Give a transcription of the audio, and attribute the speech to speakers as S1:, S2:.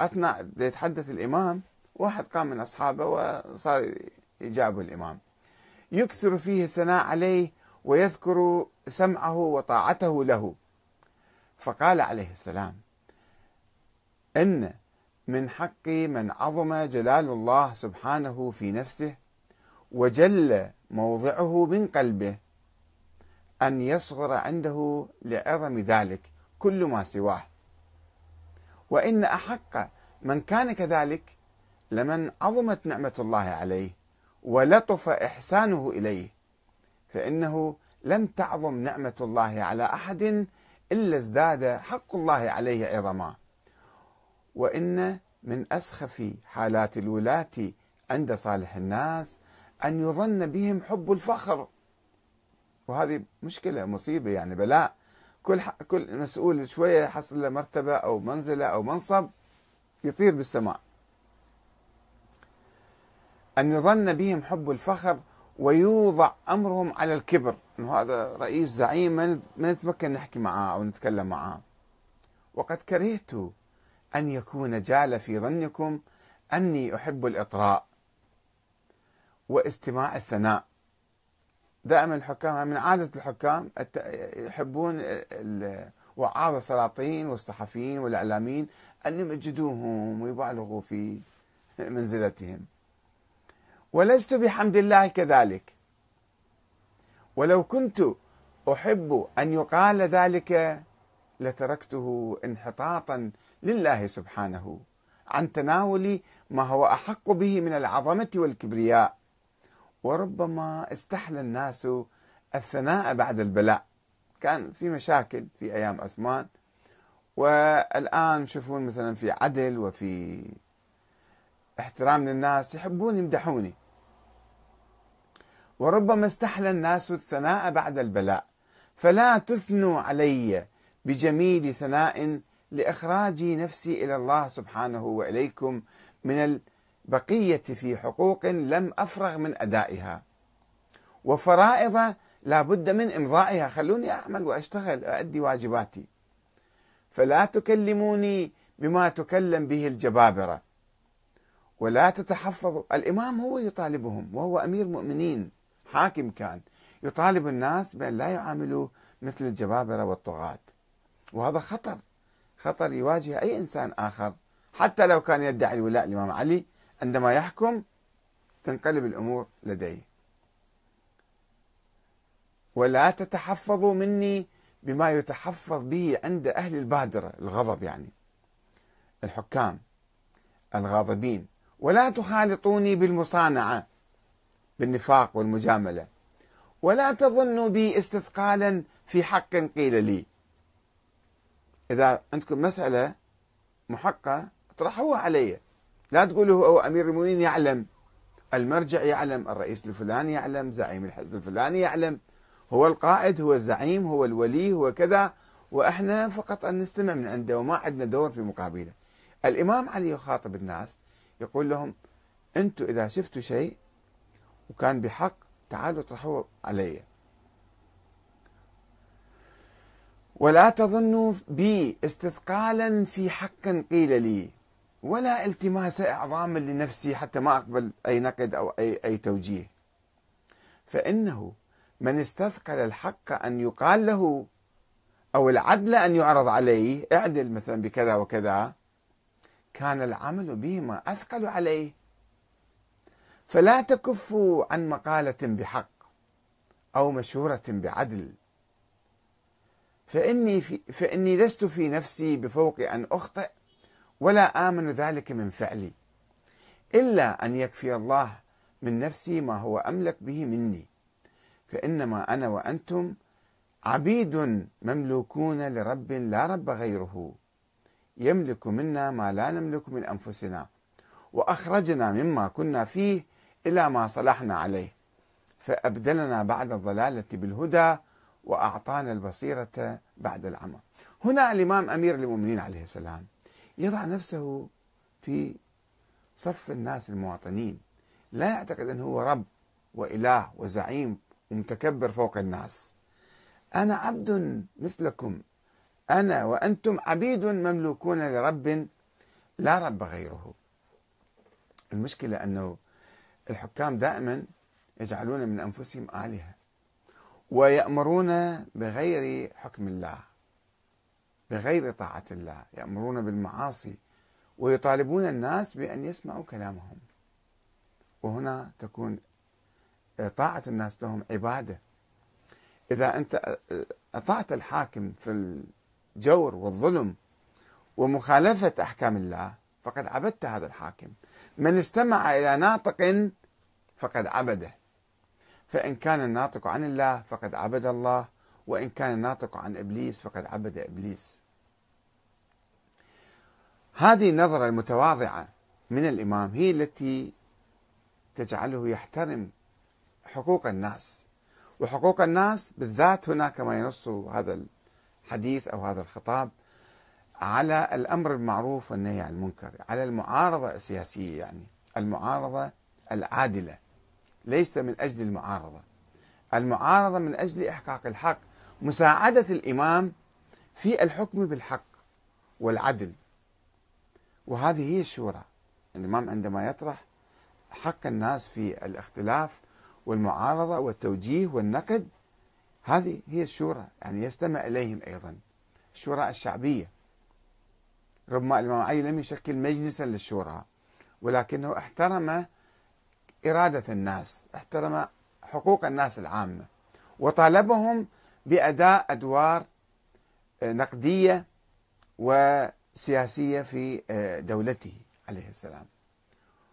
S1: أثناء يتحدث الإمام واحد قام من أصحابه وصار يجابه الإمام يكثر فيه الثناء عليه ويذكر سمعه وطاعته له فقال عليه السلام إن من حق من عظم جلال الله سبحانه في نفسه وجل موضعه من قلبه أن يصغر عنده لعظم ذلك كل ما سواه وإن أحق من كان كذلك لمن عظمت نعمة الله عليه ولطف إحسانه إليه فإنه لم تعظم نعمة الله على أحد إلا ازداد حق الله عليه عظما وإن من أسخف حالات الولاة عند صالح الناس أن يظن بهم حب الفخر وهذه مشكلة مصيبة يعني بلاء كل كل مسؤول شويه يحصل له مرتبه او منزله او منصب يطير بالسماء ان يظن بهم حب الفخر ويوضع امرهم على الكبر انه هذا رئيس زعيم ما نتمكن نحكي معاه او نتكلم معاه وقد كرهت ان يكون جال في ظنكم اني احب الاطراء واستماع الثناء دائما الحكام من عادة الحكام يحبون وعاظ السلاطين والصحفيين والإعلاميين أن يمجدوهم ويبالغوا في منزلتهم ولست بحمد الله كذلك ولو كنت أحب أن يقال ذلك لتركته انحطاطا لله سبحانه عن تناول ما هو أحق به من العظمة والكبرياء وربما استحل الناس الثناء بعد البلاء كان في مشاكل في أيام عثمان والآن شوفون مثلا في عدل وفي احترام للناس يحبون يمدحوني وربما استحل الناس الثناء بعد البلاء فلا تثنوا علي بجميل ثناء لإخراج نفسي إلى الله سبحانه وإليكم من بقيتي حقوق لم أفرغ من أدائها وفرائض لا بد من إمضائها خلوني أعمل وأشتغل أؤدي واجباتي فلا تكلموني بما تكلم به الجبابرة ولا تتحفظوا الإمام هو يطالبهم وهو أمير مؤمنين حاكم كان يطالب الناس بأن لا يعاملوه مثل الجبابرة والطغاة وهذا خطر خطر يواجه أي إنسان آخر حتى لو كان يدعي الولاء للإمام علي عندما يحكم تنقلب الأمور لديه ولا تتحفظوا مني بما يتحفظ به عند أهل البادرة الغضب يعني الحكام الغاضبين ولا تخالطوني بالمصانعة بالنفاق والمجاملة ولا تظنوا بي استثقالا في حق قيل لي إذا عندكم مسألة محقة اطرحوها علي لا تقول هو أمير المؤمنين يعلم المرجع يعلم الرئيس الفلاني يعلم زعيم الحزب الفلاني يعلم هو القائد هو الزعيم هو الولي هو كذا وإحنا فقط أن نستمع من عنده وما عندنا دور في مقابله الإمام علي يخاطب الناس يقول لهم أنتم إذا شفتوا شيء وكان بحق تعالوا اطرحوه علي ولا تظنوا بي استثقالا في حق قيل لي ولا التماس اعظام لنفسي حتى ما اقبل اي نقد او اي اي توجيه فانه من استثقل الحق ان يقال له او العدل ان يعرض عليه اعدل مثلا بكذا وكذا كان العمل بهما اثقل عليه فلا تكفوا عن مقاله بحق او مشوره بعدل فاني في فاني لست في نفسي بفوق ان اخطئ ولا آمن ذلك من فعلي إلا أن يكفي الله من نفسي ما هو أملك به مني فإنما أنا وأنتم عبيد مملوكون لرب لا رب غيره يملك منا ما لا نملك من أنفسنا وأخرجنا مما كنا فيه إلى ما صلحنا عليه فأبدلنا بعد الضلالة بالهدى وأعطانا البصيرة بعد العمى هنا الإمام أمير المؤمنين عليه السلام يضع نفسه في صف الناس المواطنين لا يعتقد أنه هو رب وإله وزعيم ومتكبر فوق الناس أنا عبد مثلكم أنا وأنتم عبيد مملوكون لرب لا رب غيره المشكلة أنه الحكام دائما يجعلون من أنفسهم آلهة ويأمرون بغير حكم الله بغير طاعة الله يأمرون بالمعاصي ويطالبون الناس بأن يسمعوا كلامهم وهنا تكون آه، طاعة الناس لهم عبادة إذا أنت أطعت آه، آه، الحاكم في الجور والظلم ومخالفة أحكام الله فقد عبدت هذا الحاكم من استمع إلى ناطق فقد عبده فإن كان الناطق عن الله فقد عبد الله وإن كان الناطق عن إبليس فقد عبد إبليس هذه النظرة المتواضعة من الإمام هي التي تجعله يحترم حقوق الناس وحقوق الناس بالذات هنا كما ينص هذا الحديث أو هذا الخطاب على الأمر بالمعروف والنهي عن المنكر على المعارضة السياسية يعني المعارضة العادلة ليس من أجل المعارضة المعارضة من أجل إحقاق الحق مساعدة الإمام في الحكم بالحق والعدل وهذه هي الشورى الإمام عندما يطرح حق الناس في الاختلاف والمعارضة والتوجيه والنقد هذه هي الشورى يعني يستمع إليهم أيضا الشورى الشعبية ربما الإمام علي لم يشكل مجلسا للشورى ولكنه احترم إرادة الناس احترم حقوق الناس العامة وطالبهم بأداء أدوار آه، نقدية و سياسية في آه، دولته عليه السلام